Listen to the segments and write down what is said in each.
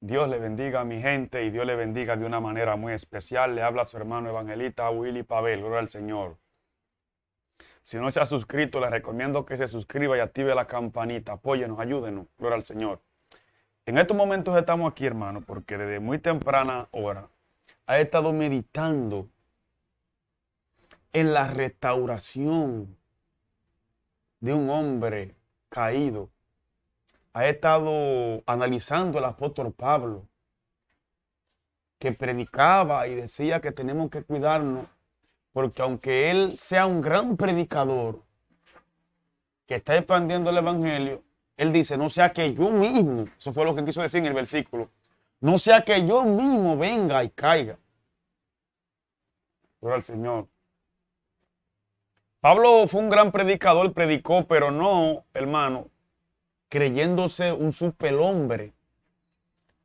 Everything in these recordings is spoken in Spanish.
Dios le bendiga a mi gente y Dios le bendiga de una manera muy especial. Le habla a su hermano evangelista Willy Pavel, gloria al Señor. Si no se ha suscrito, le recomiendo que se suscriba y active la campanita. Apóyenos, ayúdenos, gloria al Señor. En estos momentos estamos aquí, hermano, porque desde muy temprana hora ha estado meditando en la restauración de un hombre caído He estado analizando el apóstol Pablo, que predicaba y decía que tenemos que cuidarnos, porque aunque él sea un gran predicador que está expandiendo el Evangelio, él dice, no sea que yo mismo, eso fue lo que quiso decir en el versículo, no sea que yo mismo venga y caiga. Gloria al Señor. Pablo fue un gran predicador, predicó, pero no, hermano, creyéndose un superhombre,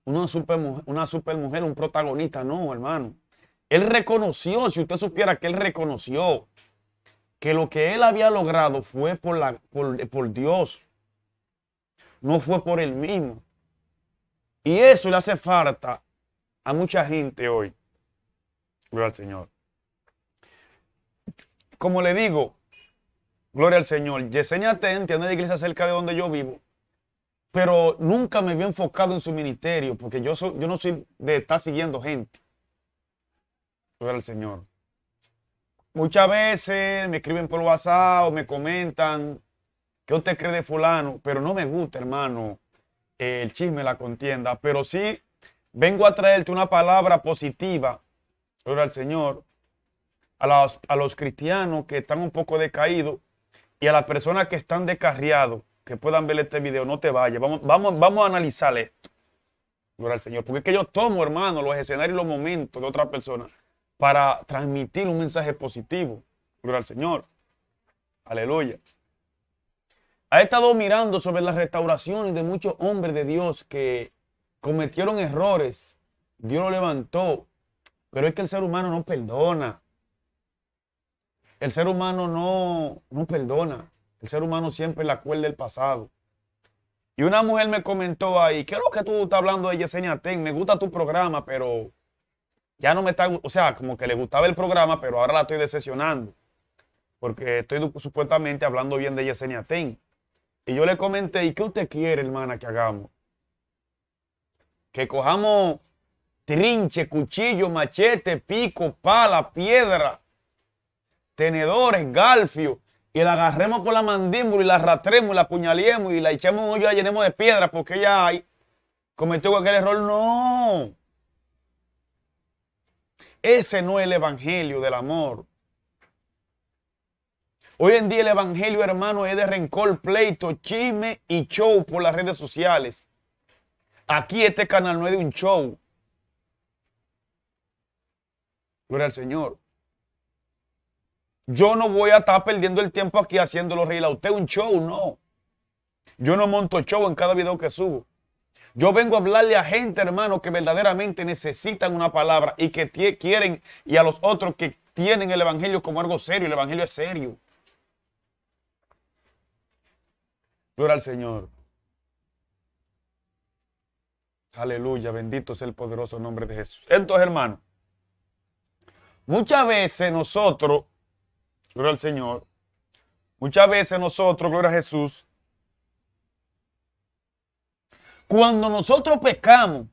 una supermujer, una supermujer, un protagonista. No, hermano. Él reconoció, si usted supiera que él reconoció que lo que él había logrado fue por, la, por, por Dios, no fue por él mismo. Y eso le hace falta a mucha gente hoy. Gloria al Señor. Como le digo, gloria al Señor. Yesenia Ten tiene una iglesia cerca de donde yo vivo pero nunca me había enfocado en su ministerio, porque yo, soy, yo no soy de estar siguiendo gente. Gloria el Señor. Muchas veces me escriben por WhatsApp o me comentan, ¿qué usted cree de fulano? Pero no me gusta, hermano, el chisme, la contienda, pero sí vengo a traerte una palabra positiva, gloria el Señor, a los, a los cristianos que están un poco decaídos y a las personas que están descarriados que puedan ver este video, no te vayas. Vamos, vamos, vamos a analizar esto. Gloria al Señor. Porque es que yo tomo, hermano, los escenarios y los momentos de otra persona para transmitir un mensaje positivo. Gloria al Señor. Aleluya. Ha estado mirando sobre las restauraciones de muchos hombres de Dios que cometieron errores. Dios lo levantó. Pero es que el ser humano no perdona. El ser humano no, no perdona. El ser humano siempre la acuerda del pasado. Y una mujer me comentó ahí, ¿qué es lo que tú estás hablando de Yesenia Ten? Me gusta tu programa, pero ya no me está, o sea, como que le gustaba el programa, pero ahora la estoy decepcionando. Porque estoy supuestamente hablando bien de Yesenia Ten. Y yo le comenté, ¿y qué usted quiere, hermana, que hagamos? Que cojamos trinche, cuchillo, machete, pico, pala, piedra, tenedores, galfios y la agarremos por la mandíbula y la arrastremos y la apuñalemos y la echemos un hoyo y la llenemos de piedra porque ella cometió cualquier error. No. Ese no es el evangelio del amor. Hoy en día el evangelio, hermano, es de rencor, pleito, chisme y show por las redes sociales. Aquí este canal no es de un show. Gloria al Señor. Yo no voy a estar perdiendo el tiempo aquí haciéndolo reír a usted un show, no. Yo no monto show en cada video que subo. Yo vengo a hablarle a gente, hermano, que verdaderamente necesitan una palabra y que quieren, y a los otros que tienen el Evangelio como algo serio. El Evangelio es serio. Gloria al Señor. Aleluya, bendito es el poderoso nombre de Jesús. Entonces, hermano, muchas veces nosotros Gloria al Señor. Muchas veces nosotros, gloria a Jesús, cuando nosotros pecamos,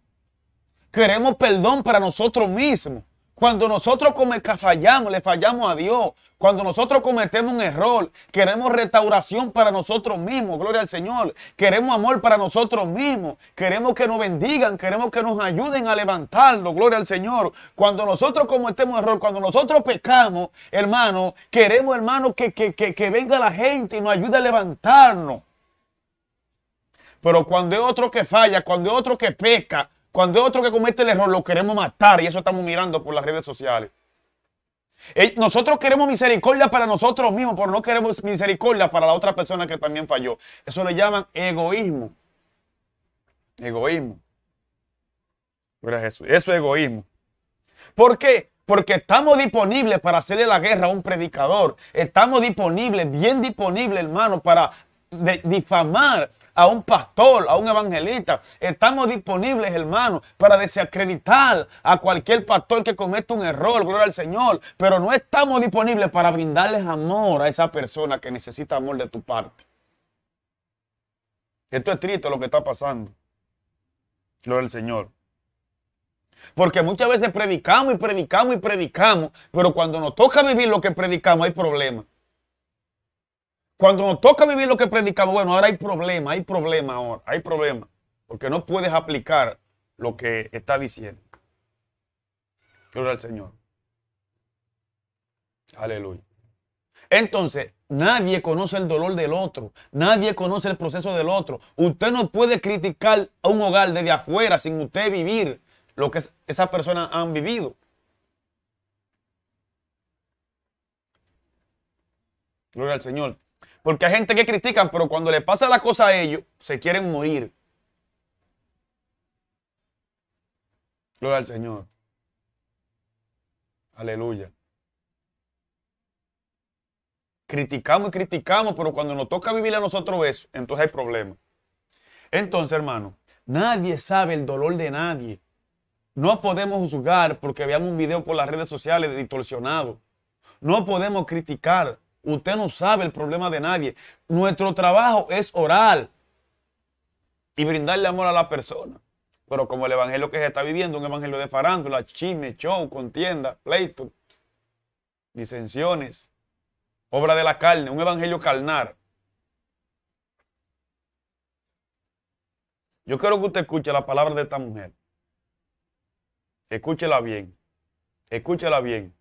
queremos perdón para nosotros mismos. Cuando nosotros fallamos, le fallamos a Dios. Cuando nosotros cometemos un error, queremos restauración para nosotros mismos, gloria al Señor. Queremos amor para nosotros mismos. Queremos que nos bendigan, queremos que nos ayuden a levantarnos. gloria al Señor. Cuando nosotros cometemos error, cuando nosotros pecamos, hermano, queremos, hermano, que, que venga la gente y nos ayude a levantarnos. Pero cuando hay otro que falla, cuando hay otro que peca, cuando es otro que comete el error, lo queremos matar y eso estamos mirando por las redes sociales. Eh, nosotros queremos misericordia para nosotros mismos, pero no queremos misericordia para la otra persona que también falló. Eso le llaman egoísmo. Egoísmo. Eso es egoísmo. ¿Por qué? Porque estamos disponibles para hacerle la guerra a un predicador. Estamos disponibles, bien disponibles, hermano, para difamar a un pastor, a un evangelista. Estamos disponibles, hermano, para desacreditar a cualquier pastor que cometa un error, gloria al Señor. Pero no estamos disponibles para brindarles amor a esa persona que necesita amor de tu parte. Esto es triste lo que está pasando. Gloria al Señor. Porque muchas veces predicamos y predicamos y predicamos, pero cuando nos toca vivir lo que predicamos hay problemas. Cuando nos toca vivir lo que predicamos, bueno, ahora hay problema, hay problema ahora, hay problema, porque no puedes aplicar lo que está diciendo. Gloria al Señor. Aleluya. Entonces, nadie conoce el dolor del otro, nadie conoce el proceso del otro. Usted no puede criticar a un hogar desde afuera sin usted vivir lo que esas personas han vivido. Gloria al Señor. Porque hay gente que critica, pero cuando le pasa la cosa a ellos, se quieren morir. Gloria al Señor. Aleluya. Criticamos y criticamos, pero cuando nos toca vivir a nosotros eso, entonces hay problemas. Entonces, hermano, nadie sabe el dolor de nadie. No podemos juzgar porque veamos un video por las redes sociales distorsionado. No podemos criticar Usted no sabe el problema de nadie. Nuestro trabajo es orar y brindarle amor a la persona. Pero como el evangelio que se está viviendo, un evangelio de farándula, chisme, show, contienda, pleito, disensiones, obra de la carne, un evangelio carnar Yo quiero que usted escuche la palabra de esta mujer. Escúchela bien. Escúchela bien.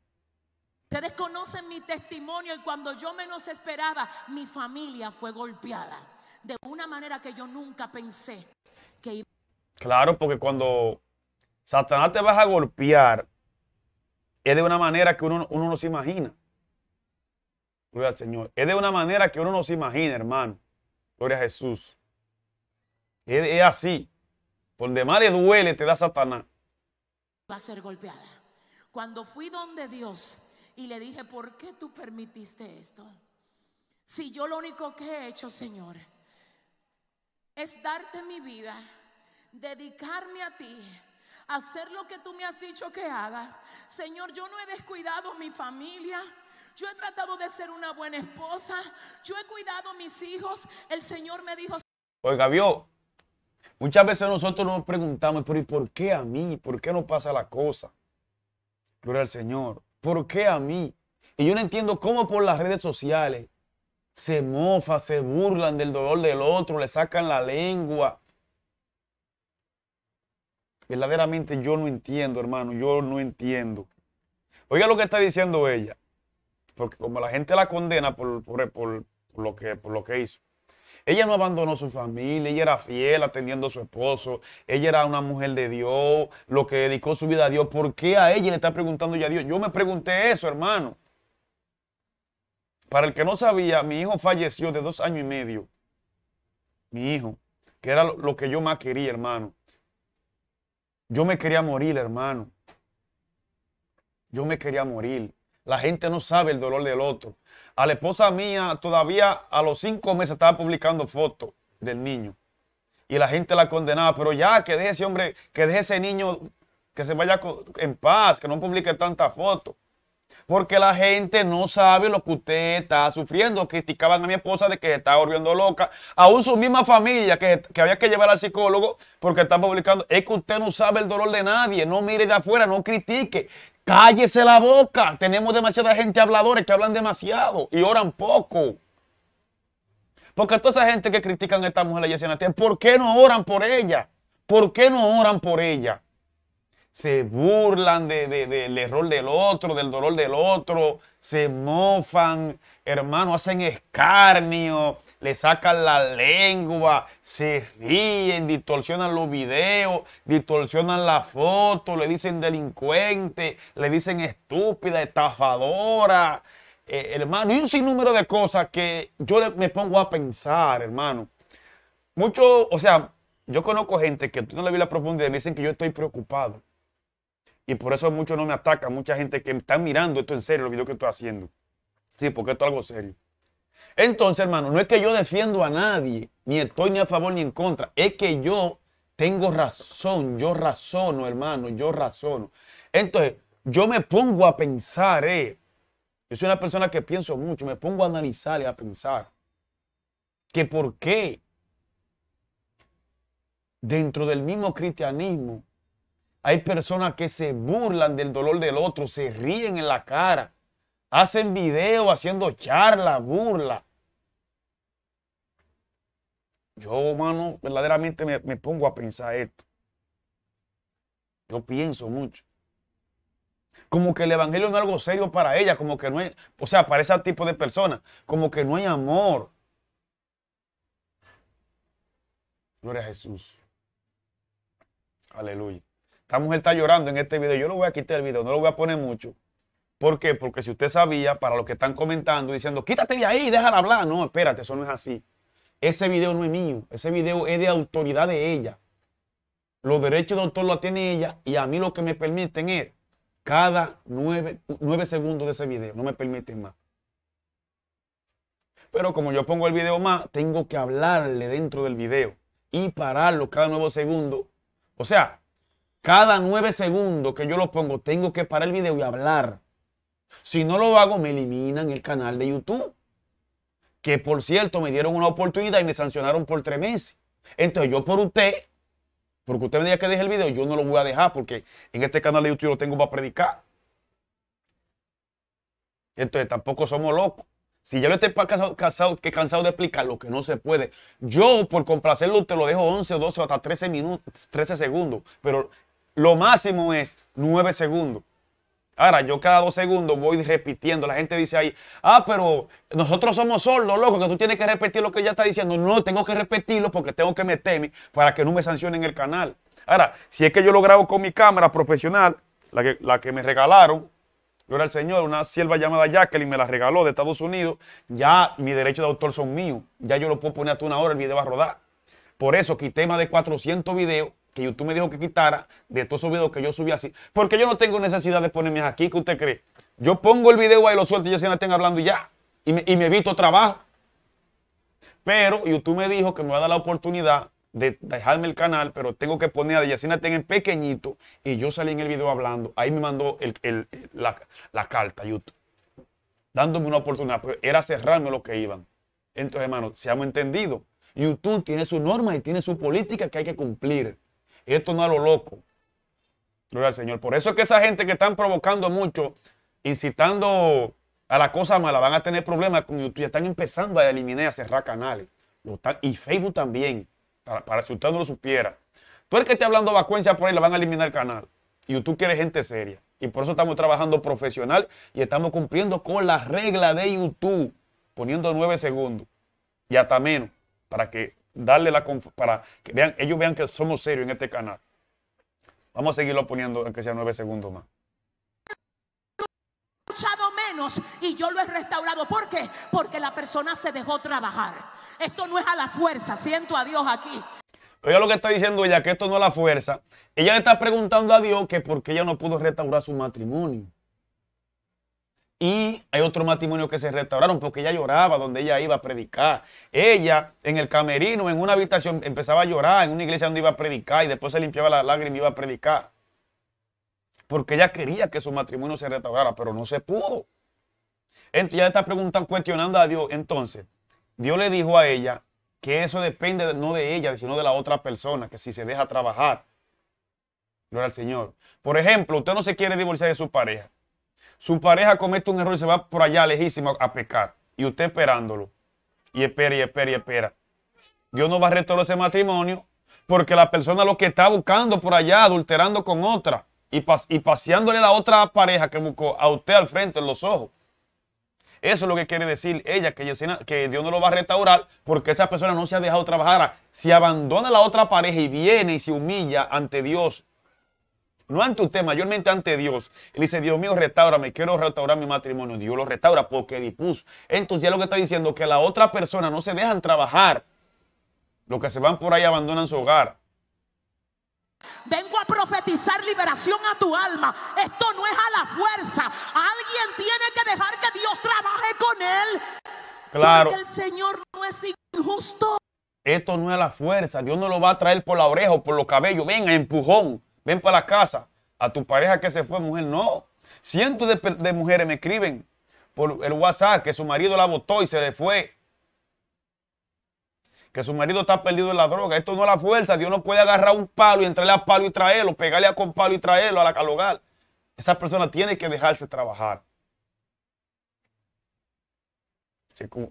Ustedes conocen mi testimonio y cuando yo menos esperaba, mi familia fue golpeada de una manera que yo nunca pensé que iba. Claro, porque cuando Satanás te vas a golpear, es de una manera que uno, uno no se imagina. Gloria al Señor. Es de una manera que uno no se imagina, hermano. Gloria a Jesús. Es, así. Por demás le duele, te da Satanás. Va a ser golpeada. Cuando fui donde Dios, y le dije, ¿por qué tú permitiste esto? Si yo lo único que he hecho, Señor, es darte mi vida, dedicarme a ti, hacer lo que tú me has dicho que haga. Señor, yo no he descuidado mi familia. Yo he tratado de ser una buena esposa. Yo he cuidado a mis hijos. El Señor me dijo. Oiga, vio. Muchas veces nosotros nos preguntamos, pero ¿y por qué a mí? ¿Por qué no pasa la cosa? Gloria al Señor. ¿Por qué a mí? Y yo no entiendo cómo por las redes sociales se mofan, se burlan del dolor del otro, le sacan la lengua. Verdaderamente yo no entiendo, hermano, yo no entiendo. Oiga lo que está diciendo ella, porque como la gente la condena por, por, por lo, que, por lo que hizo. Ella no abandonó su familia, ella era fiel atendiendo a su esposo, ella era una mujer de Dios, lo que dedicó su vida a Dios. ¿Por qué a ella le está preguntando ya a Dios? Yo me pregunté eso, hermano. Para el que no sabía, mi hijo falleció de dos años y medio. Mi hijo, que era lo que yo más quería, hermano. Yo me quería morir, hermano. Yo me quería morir. La gente no sabe el dolor del otro a la esposa mía todavía a los cinco meses estaba publicando fotos del niño. Y la gente la condenaba, pero ya que deje ese hombre, que deje ese niño, que se vaya en paz, que no publique tantas fotos porque la gente no sabe lo que usted está sufriendo. Criticaban a mi esposa de que se estaba volviendo loca, aún su misma familia que, había que llevar al psicólogo porque está publicando. Es que usted no sabe el dolor de nadie, no mire de afuera, no critique, cállese la boca. Tenemos demasiada gente habladores que hablan demasiado y oran poco. Porque toda esa gente que critican a esta mujer, la ¿por qué no oran por ella? ¿Por qué no oran por ella? se burlan de, del error del otro, del dolor del otro, se mofan, hermano, hacen escarnio, le sacan la lengua, se ríen, distorsionan los videos, distorsionan la foto le dicen delincuente, le dicen estúpida, estafadora, eh, hermano, y un sinnúmero de cosas que yo me pongo a pensar, hermano. Mucho, o sea, yo conozco gente que tú no le vi la profundidad y me dicen que yo estoy preocupado. Y por eso muchos no me atacan, mucha gente que está mirando esto en serio, los videos que estoy haciendo. Sí, porque esto es algo serio. Entonces, hermano, no es que yo defiendo a nadie, ni estoy ni a favor ni en contra, es que yo tengo razón, yo razono, hermano, yo razono. Entonces, yo me pongo a pensar, eh. Yo soy una persona que pienso mucho, me pongo a analizar y a pensar que por qué dentro del mismo cristianismo hay personas que se burlan del dolor del otro, se ríen en la cara, hacen videos haciendo charla, burla. Yo, hermano, verdaderamente me, me pongo a pensar esto. Yo pienso mucho. Como que el evangelio no es algo serio para ella, como que no es, o sea, para ese tipo de personas, como que no hay amor. Gloria a Jesús. Aleluya. Esta mujer está llorando en este video. Yo lo voy a quitar el video, no lo voy a poner mucho. ¿Por qué? Porque si usted sabía, para los que están comentando, diciendo, quítate de ahí, déjala hablar. No, espérate, eso no es así. Ese video no es mío. Ese video es de autoridad de ella. Los derechos de autor los tiene ella y a mí lo que me permiten es cada nueve, segundos de ese video. No me permiten más. Pero como yo pongo el video más, tengo que hablarle dentro del video y pararlo cada nuevo segundo. O sea, cada nueve segundos que yo lo pongo, tengo que parar el video y hablar. Si no lo hago, me eliminan el canal de YouTube. Que por cierto, me dieron una oportunidad y me sancionaron por tres meses. Entonces, yo por usted, porque usted me diga que deje el video, yo no lo voy a dejar porque en este canal de YouTube lo tengo para predicar. Entonces, tampoco somos locos. Si ya lo estoy cansado, que cansado de explicar lo que no se puede, yo por complacerlo te lo dejo 11, 12 hasta 13 minutos, 13 segundos, pero lo máximo es 9 segundos. Ahora, yo cada dos segundos voy repitiendo. La gente dice ahí, ah, pero nosotros somos solos, loco, que tú tienes que repetir lo que ella está diciendo. No, tengo que repetirlo porque tengo que meterme para que no me sancionen el canal. Ahora, si es que yo lo grabo con mi cámara profesional, la que, la que me regalaron, yo era el señor, una sierva llamada Jacqueline me la regaló de Estados Unidos, ya mi derechos de autor son míos. Ya yo lo puedo poner hasta una hora, el video va a rodar. Por eso quité más de 400 videos que YouTube me dijo que quitara de todos esos videos que yo subí así. Porque yo no tengo necesidad de ponerme aquí, ¿qué usted cree? Yo pongo el video ahí, lo suelto y ya se me estén hablando y ya. Y me, y evito trabajo. Pero YouTube me dijo que me va a dar la oportunidad de dejarme el canal, pero tengo que poner a Yacina tenga en pequeñito. Y yo salí en el video hablando. Ahí me mandó el, la, carta YouTube, dándome una oportunidad. Pero era cerrarme lo que iban. Entonces, hermano, seamos entendidos. YouTube tiene su norma y tiene su política que hay que cumplir esto no es lo loco. Gloria al Señor. Por eso es que esa gente que están provocando mucho, incitando a la cosa mala, van a tener problemas con YouTube. Ya están empezando a eliminar y a cerrar canales. Y Facebook también, para, para si usted no lo supiera. Tú el que esté hablando vacuencia por ahí, le van a eliminar el canal. YouTube quiere gente seria. Y por eso estamos trabajando profesional y estamos cumpliendo con la regla de YouTube, poniendo nueve segundos y hasta menos, para que darle la para que vean, ellos vean que somos serios en este canal. Vamos a seguirlo poniendo, aunque sea nueve segundos más menos y yo lo he restaurado. ¿Por qué? Porque la persona se dejó trabajar. Esto no es a la fuerza, siento a Dios aquí. Pero lo que está diciendo ella, que esto no es a la fuerza, ella le está preguntando a Dios que por qué ella no pudo restaurar su matrimonio. Y hay otro matrimonio que se restauraron porque ella lloraba donde ella iba a predicar. Ella en el camerino, en una habitación, empezaba a llorar en una iglesia donde iba a predicar y después se limpiaba la lágrima y iba a predicar. Porque ella quería que su matrimonio se restaurara, pero no se pudo. Entonces ella está preguntando, cuestionando a Dios. Entonces, Dios le dijo a ella que eso depende no de ella, sino de la otra persona, que si se deja trabajar. Gloria al Señor. Por ejemplo, usted no se quiere divorciar de su pareja su pareja comete un error y se va por allá lejísimo a pecar. Y usted esperándolo. Y espera y espera y espera. Dios no va a restaurar ese matrimonio porque la persona lo que está buscando por allá, adulterando con otra y, pas y paseándole la otra pareja que buscó a usted al frente en los ojos. Eso es lo que quiere decir ella, que, que Dios no lo va a restaurar porque esa persona no se ha dejado trabajar. Si abandona la otra pareja y viene y se humilla ante Dios no ante usted, mayormente ante Dios. Él dice, Dios mío, restaúrame. quiero restaurar mi matrimonio. Dios lo restaura porque dispuso. Entonces ya lo que está diciendo, que la otra persona no se dejan trabajar. Los que se van por ahí abandonan su hogar. Vengo a profetizar liberación a tu alma. Esto no es a la fuerza. Alguien tiene que dejar que Dios trabaje con él. Claro. Porque el Señor no es injusto. Esto no es a la fuerza. Dios no lo va a traer por la oreja o por los cabellos. Venga, empujón ven para la casa, a tu pareja que se fue, mujer, no. Cientos de, mujeres me escriben por el WhatsApp que su marido la votó y se le fue que su marido está perdido en la droga. Esto no es la fuerza. Dios no puede agarrar un palo y entrarle a palo y traerlo, pegarle a con palo y traerlo a la calogar. Esa persona tiene que dejarse trabajar.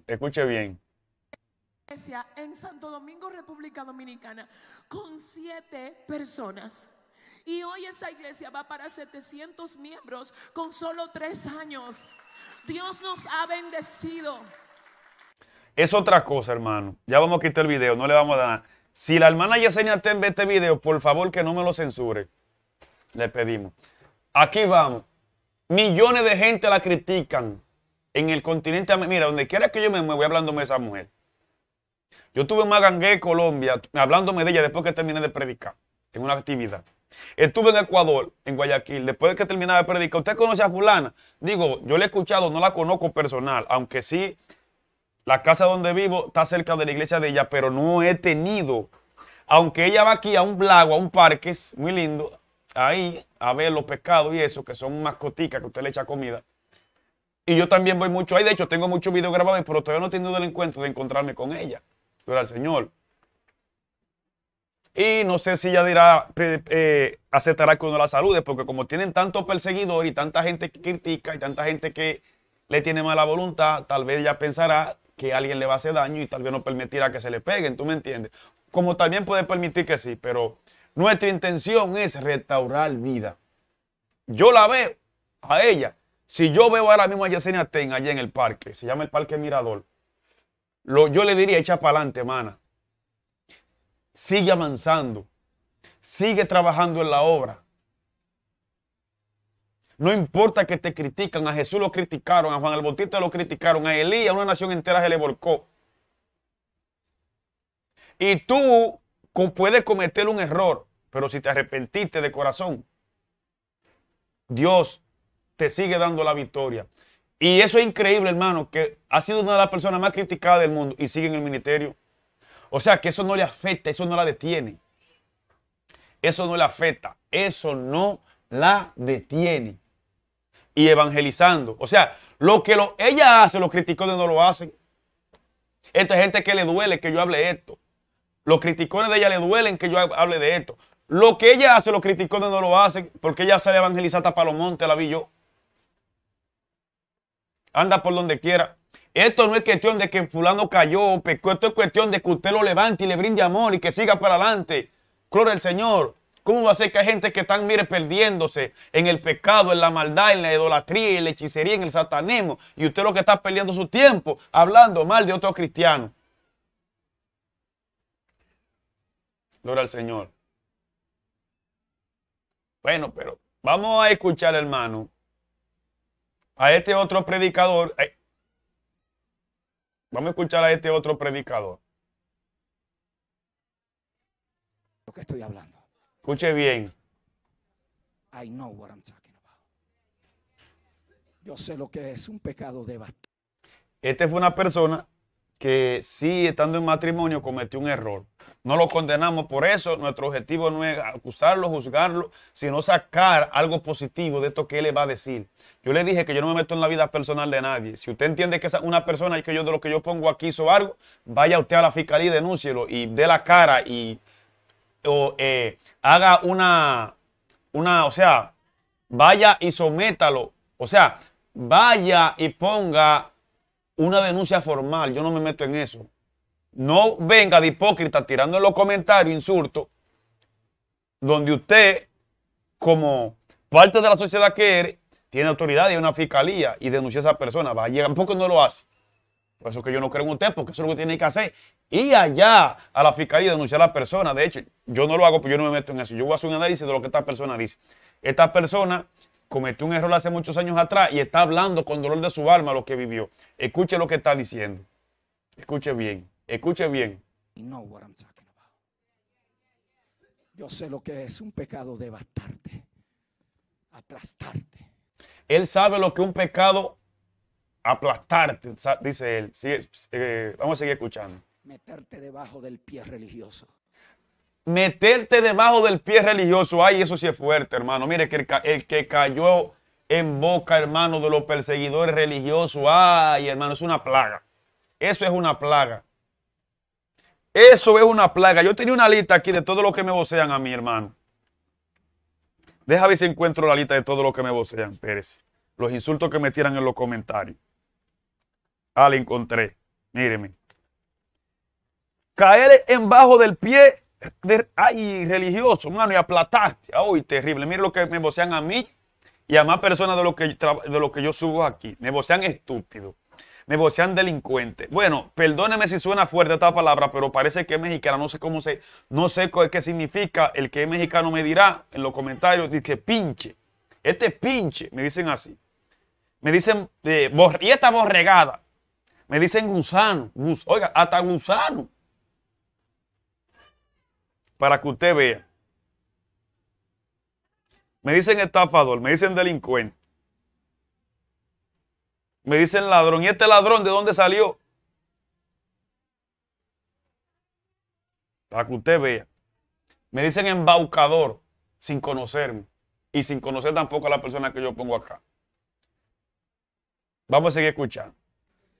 Escuche bien. En Santo Domingo, República Dominicana, con siete personas. Y hoy esa iglesia va para 700 miembros con solo tres años. Dios nos ha bendecido. Es otra cosa, hermano. Ya vamos a quitar el video, no le vamos a dar nada. Si la hermana Yesenia Ten ve este video, por favor que no me lo censure. Le pedimos. Aquí vamos. Millones de gente la critican en el continente. Mira, donde quiera que yo me voy hablándome de esa mujer. Yo tuve una magangué Colombia, hablándome de ella después que terminé de predicar en una actividad. Estuve en Ecuador, en Guayaquil, después de que terminaba de predicar. ¿Usted conoce a fulana? Digo, yo la he escuchado, no la conozco personal, aunque sí, la casa donde vivo está cerca de la iglesia de ella, pero no he tenido. Aunque ella va aquí a un blago, a un parque, muy lindo, ahí a ver los pescados y eso, que son mascoticas que usted le echa comida. Y yo también voy mucho ahí, de hecho tengo muchos videos grabados, pero todavía no he tenido el encuentro de encontrarme con ella. Pero al Señor. Y no sé si ella dirá, aceptará que uno la salude, porque como tienen tantos perseguidores y tanta gente que critica y tanta gente que le tiene mala voluntad, tal vez ya pensará que alguien le va a hacer daño y tal vez no permitirá que se le peguen, ¿tú me entiendes? Como también puede permitir que sí, pero nuestra intención es restaurar vida. Yo la veo a ella. Si yo veo ahora mismo a Yesenia Ten allá en el parque, se llama el Parque Mirador, lo, yo le diría, echa para adelante, hermana sigue avanzando, sigue trabajando en la obra. No importa que te critican, a Jesús lo criticaron, a Juan el Bautista lo criticaron, a Elías, una nación entera se le volcó. Y tú puedes cometer un error, pero si te arrepentiste de corazón, Dios te sigue dando la victoria. Y eso es increíble, hermano, que ha sido una de las personas más criticadas del mundo y sigue en el ministerio. O sea que eso no le afecta, eso no la detiene. Eso no le afecta, eso no la detiene. Y evangelizando. O sea, lo que lo, ella hace, los criticones no lo hacen. Esta gente que le duele que yo hable esto. Los criticones de ella le duelen que yo hable de esto. Lo que ella hace, los criticones no lo hacen, porque ella sale evangelizada para los la vi yo. Anda por donde quiera. Esto no es cuestión de que fulano cayó o pecó. Esto es cuestión de que usted lo levante y le brinde amor y que siga para adelante. Gloria al Señor. ¿Cómo va a ser que hay gente que están, mire, perdiéndose en el pecado, en la maldad, en la idolatría, en la hechicería, en el satanismo? Y usted lo que está perdiendo su tiempo hablando mal de otros cristianos. Gloria al Señor. Bueno, pero vamos a escuchar, hermano, a este otro predicador. Vamos a escuchar a este otro predicador. Lo estoy hablando. Escuche bien. I know what I'm talking about. Yo sé lo que es un pecado devastador. Este fue una persona que sí, estando en matrimonio, cometió un error. No lo condenamos por eso. Nuestro objetivo no es acusarlo, juzgarlo, sino sacar algo positivo de esto que él le va a decir. Yo le dije que yo no me meto en la vida personal de nadie. Si usted entiende que es una persona y que yo de lo que yo pongo aquí hizo algo, vaya usted a la fiscalía y denúncielo y dé la cara y eh, haga una, una, o sea, vaya y sométalo. O sea, vaya y ponga una denuncia formal. Yo no me meto en eso. No venga de hipócrita tirando en los comentarios insultos, donde usted, como parte de la sociedad que eres, tiene autoridad y una fiscalía y denuncia a esa persona. Va a llegar, porque no lo hace. Por eso que yo no creo en usted, porque eso es lo que tiene que hacer. Y allá a la fiscalía denunciar a la persona. De hecho, yo no lo hago, porque yo no me meto en eso. Yo voy a hacer un análisis de lo que esta persona dice. Esta persona cometió un error hace muchos años atrás y está hablando con dolor de su alma lo que vivió. Escuche lo que está diciendo. Escuche bien. Escuche bien. Yo sé lo que es un pecado devastarte, aplastarte. Él sabe lo que un pecado aplastarte, dice él. vamos a seguir escuchando. Meterte debajo del pie religioso. Meterte debajo del pie religioso. Ay, eso sí es fuerte, hermano. Mire que el que cayó en boca, hermano, de los perseguidores religiosos. Ay, hermano, es una plaga. Eso es una plaga. Eso es una plaga. Yo tenía una lista aquí de todo lo que me vocean a mi hermano. Deja ver si encuentro la lista de todo lo que me vocean, Pérez. Los insultos que me tiran en los comentarios. Ah, la encontré. Míreme. Caer en bajo del pie. ay, religioso, mano, y aplataste. Ay, terrible. Mire lo que me vocean a mí y a más personas de lo que, de lo que yo subo aquí. Me vocean estúpido. Me negocian delincuente Bueno, perdóneme si suena fuerte esta palabra, pero parece que es mexicana. No sé cómo se, no sé qué significa. El que es mexicano me dirá en los comentarios, dice pinche. Este pinche, me dicen así. Me dicen, de eh, y esta borregada. Me dicen gusano. Oiga, hasta gusano. Para que usted vea. Me dicen estafador, me dicen delincuente. Me dicen ladrón. ¿Y este ladrón de dónde salió? Para que usted vea. Me dicen embaucador sin conocerme y sin conocer tampoco a la persona que yo pongo acá. Vamos a seguir escuchando.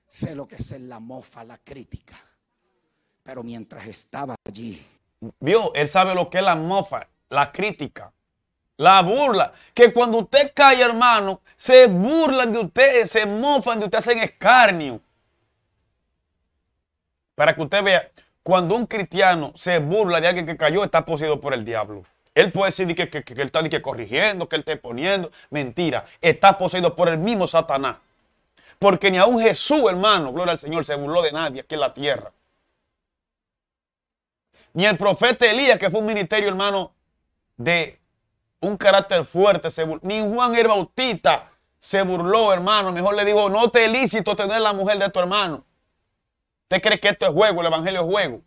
Sé lo que es la mofa, la crítica. Pero mientras estaba allí. Vio, él sabe lo que es la mofa, la crítica. La burla. Que cuando usted cae, hermano, se burlan de usted, se mofan de usted, hacen escarnio. Para que usted vea, cuando un cristiano se burla de alguien que cayó, está poseído por el diablo. Él puede decir que, que, él está corrigiendo, que él está poniendo. Mentira, está poseído por el mismo Satanás. Porque ni aún Jesús, hermano, gloria al Señor, se burló de nadie aquí en la tierra. Ni el profeta Elías, que fue un ministerio, hermano, de un carácter fuerte. Se Ni Juan el Bautista se burló, hermano. Mejor le dijo, no te es tener la mujer de tu hermano. ¿Usted cree que esto es juego? El Evangelio es juego.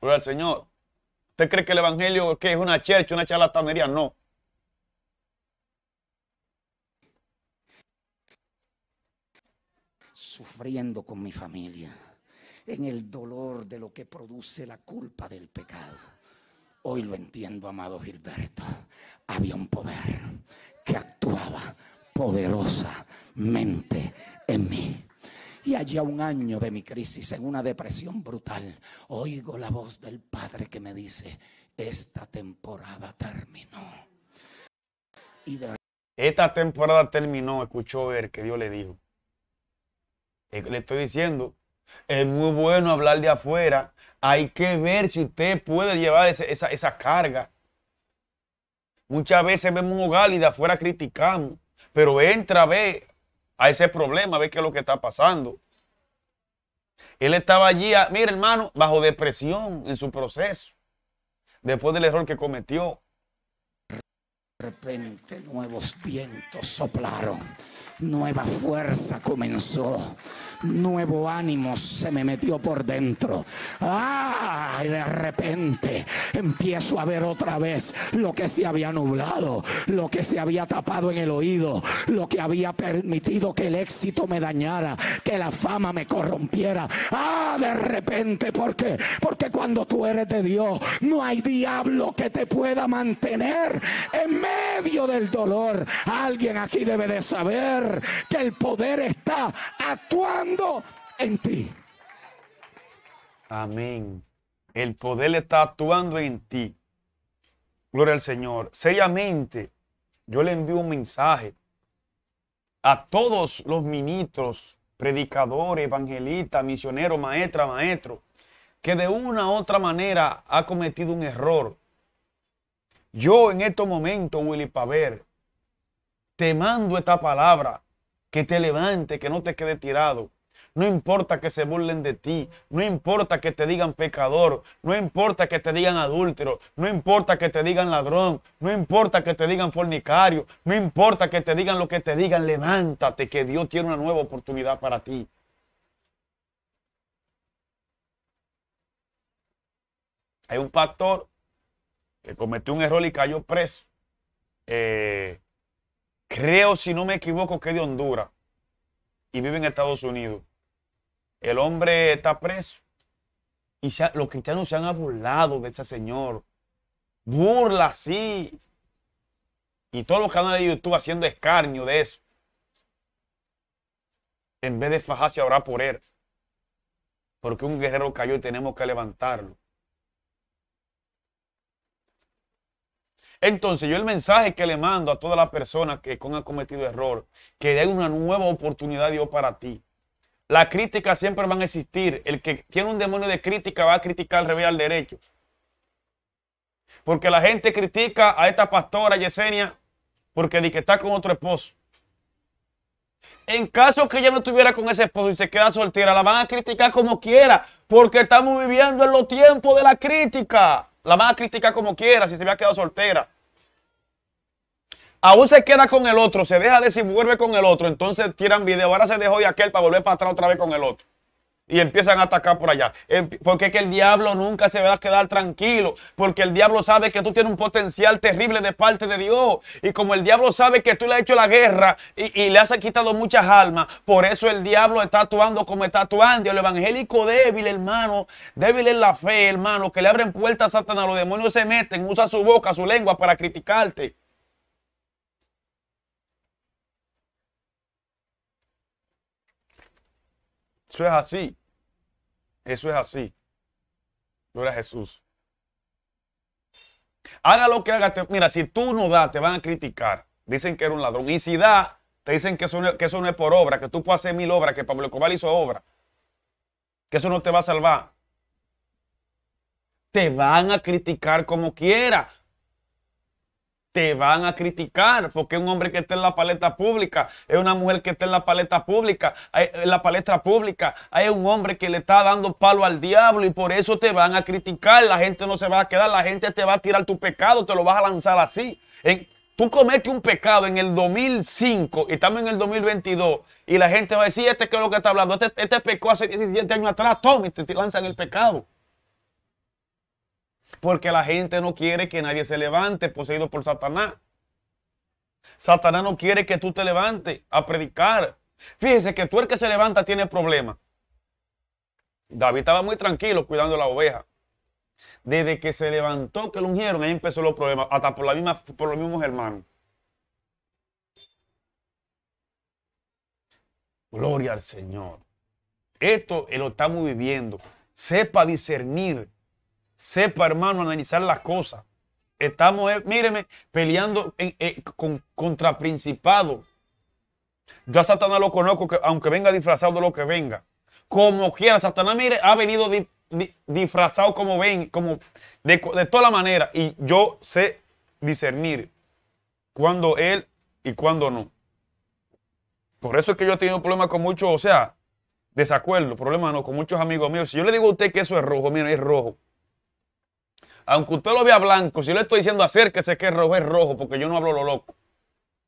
Gloria Señor. ¿Usted cree que el Evangelio que es una checha, una charlatanería? No. Sufriendo con mi familia en el dolor de lo que produce la culpa del pecado Hoy lo entiendo, amado Gilberto. Había un poder que actuaba poderosamente en mí. Y allá un año de mi crisis, en una depresión brutal, oigo la voz del Padre que me dice, esta temporada terminó. Y Esta temporada terminó, escuchó ver que Dios le dijo. Eh, le estoy diciendo, es muy bueno hablar de afuera, hay que ver si usted puede llevar esa, esa carga. Muchas veces vemos un hogar y de afuera criticamos, pero entra a ver a ese problema, ve qué es lo que está pasando. Él estaba allí, ah, mire hermano, bajo depresión en su proceso, después del error que cometió. De repente nuevos vientos soplaron Nueva fuerza comenzó. Nuevo ánimo se me metió por dentro. ¡Ah! Y de repente empiezo a ver otra vez lo que se había nublado, lo que se había tapado en el oído, lo que había permitido que el éxito me dañara, que la fama me corrompiera. ¡Ah! De repente, ¿por qué? Porque cuando tú eres de Dios, no hay diablo que te pueda mantener en medio del dolor. Alguien aquí debe de saber que el poder está actuando en ti. Amén. El poder está actuando en ti. Gloria al Señor. Seriamente, yo le envío un mensaje a todos los ministros, predicadores, evangelistas, misioneros, maestra, maestro, que de una u otra manera ha cometido un error. Yo en estos momentos, Willy Paver, te mando esta palabra, que te levante, que no te quede tirado. No importa que se burlen de ti, no importa que te digan pecador, no importa que te digan adúltero, no importa que te digan ladrón, no importa que te digan fornicario, no importa que te digan lo que te digan, levántate que Dios tiene una nueva oportunidad para ti. Hay un pastor que cometió un error y cayó preso. Eh, creo si no me equivoco que es de Honduras y vive en Estados Unidos. El hombre está preso y los cristianos se han burlado de ese señor. Burla, sí. Y todos los canales de YouTube haciendo escarnio de eso. En vez de fajarse ahora por él. Porque un guerrero cayó y tenemos que levantarlo. Entonces, yo el mensaje que le mando a todas las personas que han cometido error, que hay una nueva oportunidad Dios para ti. Las críticas siempre van a existir. El que tiene un demonio de crítica va a criticar al revés al derecho. Porque la gente critica a esta pastora Yesenia porque dice que está con otro esposo. En caso que ella no estuviera con ese esposo y se queda soltera, la van a criticar como quiera, porque estamos viviendo en los tiempos de la crítica. La van a criticar como quiera si se había quedado soltera. Aún se queda con el otro, se deja de si vuelve con el otro, entonces tiran video. Ahora se dejó de aquel para volver para atrás otra vez con el otro y empiezan a atacar por allá. Porque es que el diablo nunca se va a quedar tranquilo. Porque el diablo sabe que tú tienes un potencial terrible de parte de Dios. Y como el diablo sabe que tú le has hecho la guerra y, le has quitado muchas almas, por eso el diablo está actuando como está actuando. El evangélico débil, hermano, débil en la fe, hermano, que le abren puertas a Satanás. Los demonios se meten, usa su boca, su lengua para criticarte. Eso es así. Eso es así. Gloria a Jesús. Haga lo que haga. mira, si tú no das, te van a criticar. Dicen que eres un ladrón. Y si da, te dicen que eso, no, es por obra, que tú puedes hacer mil obras, que Pablo Escobar hizo obra. Que eso no te va a salvar. Te van a criticar como quiera te van a criticar, porque un hombre que está en la paleta pública, es una mujer que está en la paleta pública, en la palestra pública, hay un hombre que le está dando palo al diablo y por eso te van a criticar, la gente no se va a quedar, la gente te va a tirar tu pecado, te lo vas a lanzar así. En, tú cometes un pecado en el 2005 y estamos en el 2022 y la gente va a decir, este que es lo que está hablando, este, este pecó hace 17 años atrás, Tommy, te, te lanzan el pecado. Porque la gente no quiere que nadie se levante poseído por Satanás. Satanás no quiere que tú te levantes a predicar. Fíjese que tú el que se levanta tiene problemas. David estaba muy tranquilo cuidando la oveja. Desde que se levantó, que lo ungieron, ahí empezó los problemas, hasta por, la misma, por los mismos hermanos. Gloria al Señor. Esto lo estamos viviendo. Sepa discernir sepa, hermano, analizar las cosas. Estamos, eh, míreme, peleando eh, con, contra principados. Yo a Satanás lo conozco, que, aunque venga disfrazado de lo que venga. Como quiera, Satanás, mire, ha venido disfrazado como ven, como de, de toda la manera. Y yo sé discernir cuando él y cuando no. Por eso es que yo he tenido problemas con muchos, o sea, desacuerdo, problemas no, con muchos amigos míos. Si yo le digo a usted que eso es rojo, mire, es rojo. Aunque usted lo vea blanco, si yo le estoy diciendo acérquese que rojo es rojo, porque yo no hablo lo loco.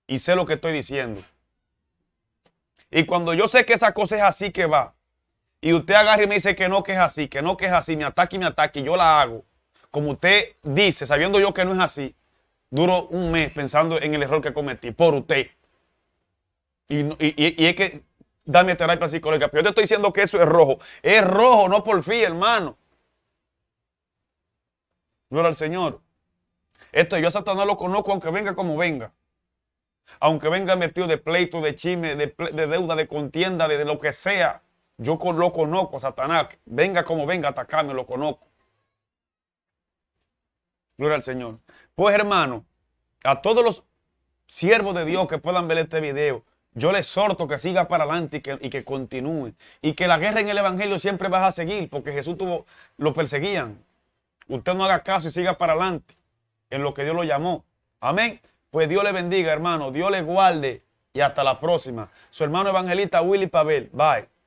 Y sé lo que estoy diciendo. Y cuando yo sé que esa cosa es así que va, y usted agarra y me dice que no, que es así, que no, que es así, me ataque y me ataque, y yo la hago, como usted dice, sabiendo yo que no es así, duro un mes pensando en el error que cometí por usted. Y, y, y es que dame terapia psicológica, pero yo te estoy diciendo que eso es rojo. Es rojo, no por fin, hermano. Gloria al Señor. Esto yo a Satanás lo conozco aunque venga como venga. Aunque venga metido de pleito, de chisme, de, deuda, de contienda, de, lo que sea. Yo lo conozco, Satanás. Venga como venga, atacarme, lo conozco. Gloria al Señor. Pues hermano, a todos los siervos de Dios que puedan ver este video, yo les exhorto que siga para adelante y que, continúe. Y que la guerra en el Evangelio siempre vas a seguir, porque Jesús tuvo, lo perseguían, Usted no haga caso y siga para adelante en lo que Dios lo llamó. Amén. Pues Dios le bendiga, hermano. Dios le guarde. Y hasta la próxima. Su hermano evangelista Willy Pavel. Bye.